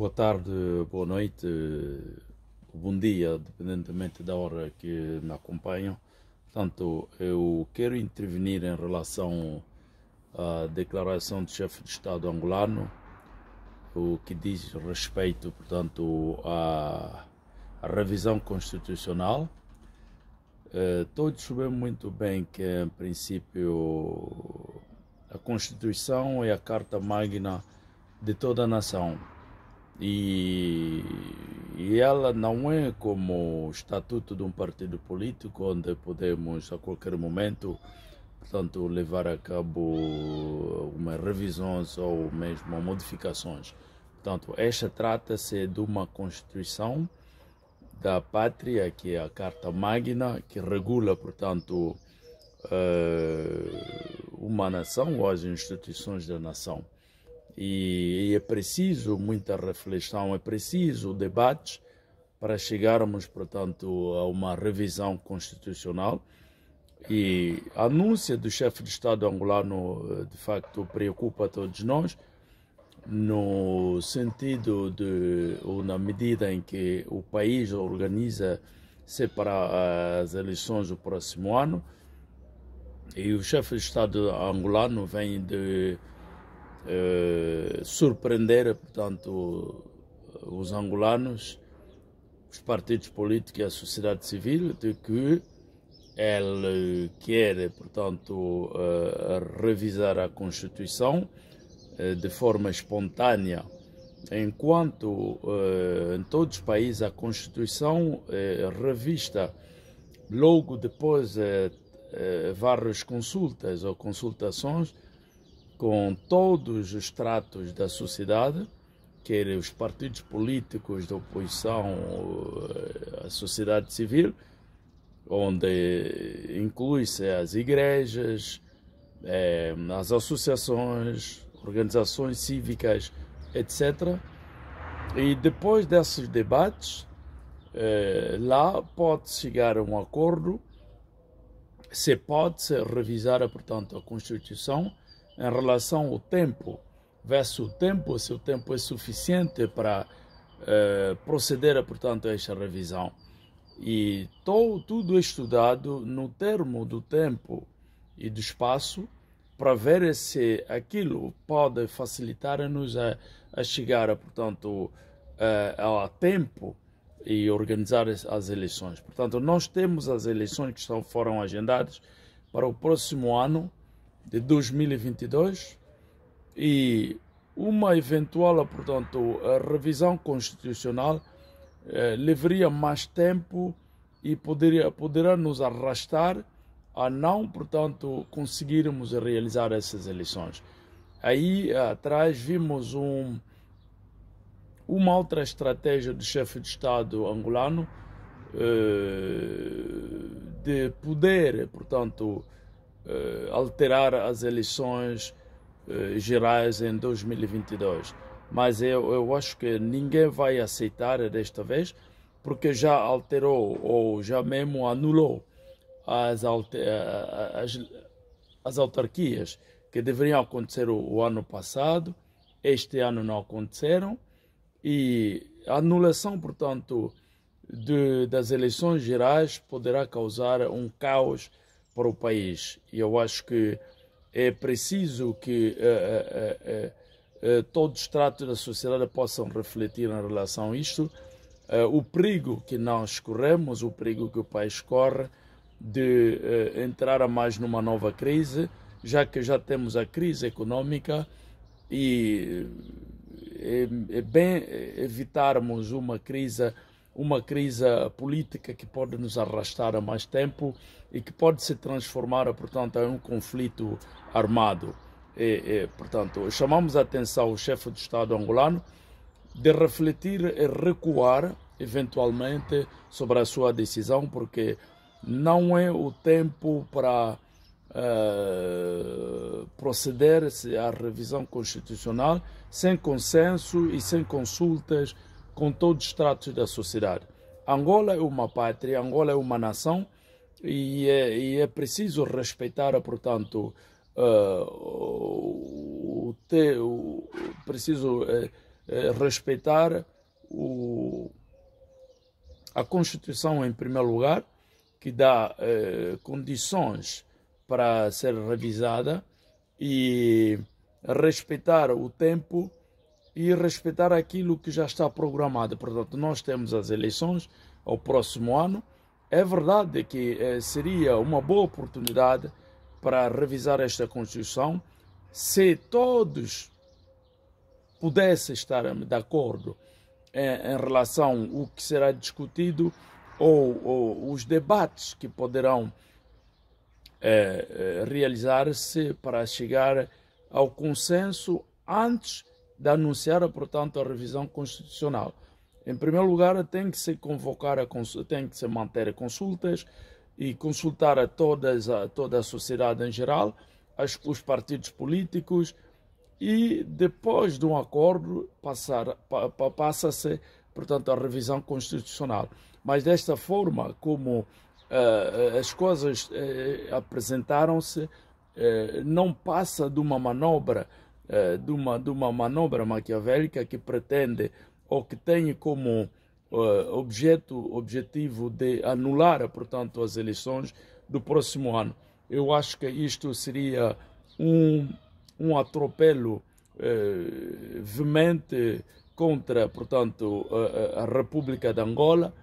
Boa tarde, boa noite, bom dia, dependentemente da hora que me acompanham. Portanto, eu quero intervenir em relação à declaração do chefe de Estado angolano, o que diz respeito, portanto, à, à revisão constitucional. Eh, todos sabemos muito bem que, em princípio, a Constituição é a carta magna de toda a nação. E, e ela não é como o estatuto de um partido político, onde podemos a qualquer momento portanto, levar a cabo uma revisões ou mesmo modificações. Portanto, esta trata-se de uma Constituição da Pátria, que é a Carta Magna, que regula, portanto, eh, uma nação ou as instituições da nação. E, e é preciso muita reflexão, é preciso debates para chegarmos, portanto, a uma revisão constitucional. E a anúncia do chefe de Estado angolano, eh, de facto, preocupa todos nós, no sentido de, ou na medida em que o país organiza para as eleições do próximo ano, e o chefe de Estado angolano vem de eh, surpreender, portanto, os angolanos, os partidos políticos e a sociedade civil de que ele quer, portanto, eh, revisar a Constituição eh, de forma espontânea. Enquanto em todos os países a Constituição é revista logo depois várias consultas ou consultações com todos os tratos da sociedade, quer os partidos políticos da oposição, eh, a sociedade civil, onde inclui-se as igrejas, eh, as associações, organizações cívicas, etc. E depois desses debates, eh, lá pode chegar a um acordo, se pode -se revisar, portanto, a Constituição em relação ao tempo. Verso o tempo, se o tempo é suficiente para eh, proceder, portanto, a esta revisão. E tô, tudo estudado no termo do tempo e do espaço para ver se aquilo pode facilitar-nos a, a, chegar, portanto, a, eh, a tempo e organizar as eleições. Portanto, nós temos as eleições que estão, foram agendadas para o próximo ano, de 2022 e uma eventual, portanto, revisão constitucional eh, levaria mais tempo e poderia, poderá nos arrastar a não, portanto, conseguirmos realizar essas eleições. Aí atrás vimos um, uma outra estratégia do chefe de Estado angolano eh, de poder, portanto, uh, alterar as eleições uh, gerais em 2022. Mas eu, eu acho que ninguém vai aceitar desta vez, porque já alterou ou já mesmo anulou as, as, as autarquias que deveriam acontecer o, o ano passado, este ano não aconteceram, e a anulação, portanto, de, das eleições gerais poderá causar um caos para o país. E eu acho que é preciso que uh, uh, uh, todos os tratos da sociedade possam refletir em relação a isto. Eh, o perigo que nós corremos, o perigo que o país corre de eh, entrar a mais numa nova crise, já que já temos a crise econômica e eh, é, é bem evitarmos uma crise econômica uma crise política que pode nos arrastar há mais tempo e que pode se transformar, portanto, em um conflito armado. E, e, portanto, chamamos a atenção do chefe de Estado angolano de refletir e recuar, eventualmente, sobre a sua decisão, porque não é o tempo para uh, eh, proceder à revisão constitucional sem consenso e sem consultas com todos os tratos da sociedade. Angola é uma pátria, Angola é uma nação e é, e é preciso respeitar, portanto, uh, o, te, o, preciso eh, eh, respeitar o, a Constituição em primeiro lugar, que dá condições para ser revisada e respeitar o tempo e respeitar aquilo que já está programado. Portanto, nós temos as eleições ao próximo ano. É verdade que eh, seria uma boa oportunidade para revisar esta Constituição se todos pudessem estar eh, de acordo em, eh, em relação ao que será discutido ou, ou os debates que poderão eh, eh realizar-se para chegar ao consenso antes de anunciar, portanto, a revisão constitucional. Em primeiro lugar, tem que se convocar, a tem que se manter consultas e consultar a, todas, a toda a sociedade em geral, as, os partidos políticos e, depois de um acordo, passar, passa-se, portanto, a revisão constitucional. Mas desta forma, como uh, as coisas uh, apresentaram-se, uh, não passa de uma manobra eh, de, uma, de uma manobra maquiavélica que pretende ou que tem como Uh, objeto, objetivo de anular, portanto, as eleições do próximo ano. Eu acho que isto seria um, um atropelo uh, veemente contra, portanto, a República de Angola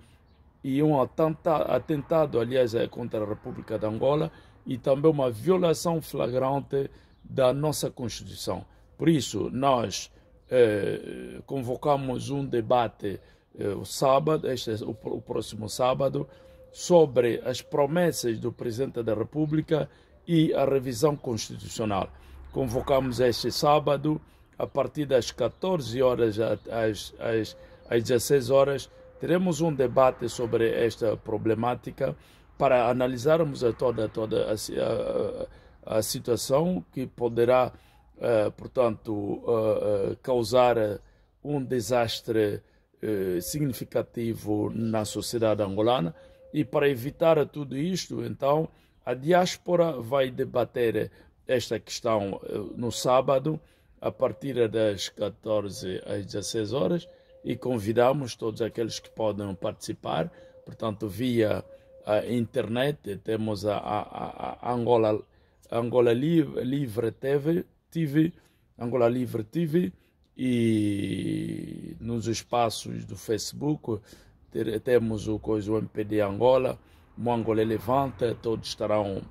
e um atenta, atentado, aliás, é contra a República de Angola e também uma violação flagrante da nossa Constituição. Por isso, nós eh, convocamos um debate eh, o sábado, este, é o, o próximo sábado, sobre as promessas do Presidente da República e a revisão constitucional. Convocamos este sábado, a partir das 14 horas às, às, às 16 horas, teremos um debate sobre esta problemática para analisarmos a toda, toda a, a, a situação que poderá eh, portanto, eh, eh, causar um desastre significativo na sociedade angolana. E para evitar tudo isto, então, a diáspora vai debater esta questão no sábado, a partir das 14 às 16 horas, e convidamos todos aqueles que podem participar, portanto, via a internet, temos a, a, a Angola, Angola Livre TV, TV, Angola Livre TV e nos espaços do Facebook ter, temos o coisa MPD Angola, o Angola Levanta, todos estarão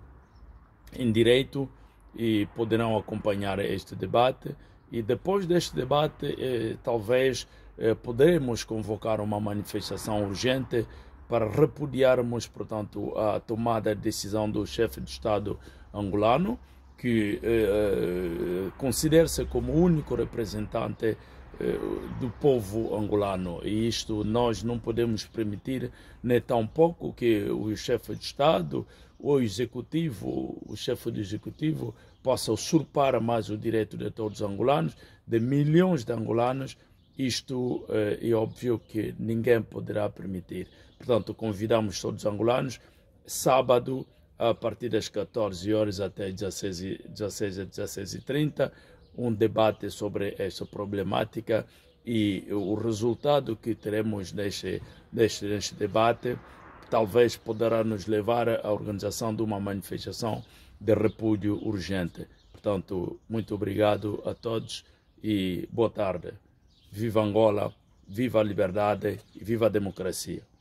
em direito e poderão acompanhar este debate. E depois deste debate, eh, talvez eh, poderemos convocar uma manifestação urgente para repudiarmos, portanto, a tomada de decisão do chefe de Estado angolano que eh, eh, considera-se como o único representante eh, do povo angolano e isto nós não podemos permitir nem né, tampouco que o chefe de Estado ou o executivo, o chefe do executivo possa usurpar mais o direito de todos os angolanos, de milhões de angolanos, isto eh, é óbvio que ninguém poderá permitir. Portanto, convidamos todos os angolanos, sábado, a partir das 14 horas até 16, 16 16 e 30 um debate sobre essa problemática e o resultado que teremos neste, neste, neste debate talvez poderá nos levar à organização de uma manifestação de repúdio urgente. Portanto, muito obrigado a todos e boa tarde. Viva Angola, viva a liberdade e viva a democracia.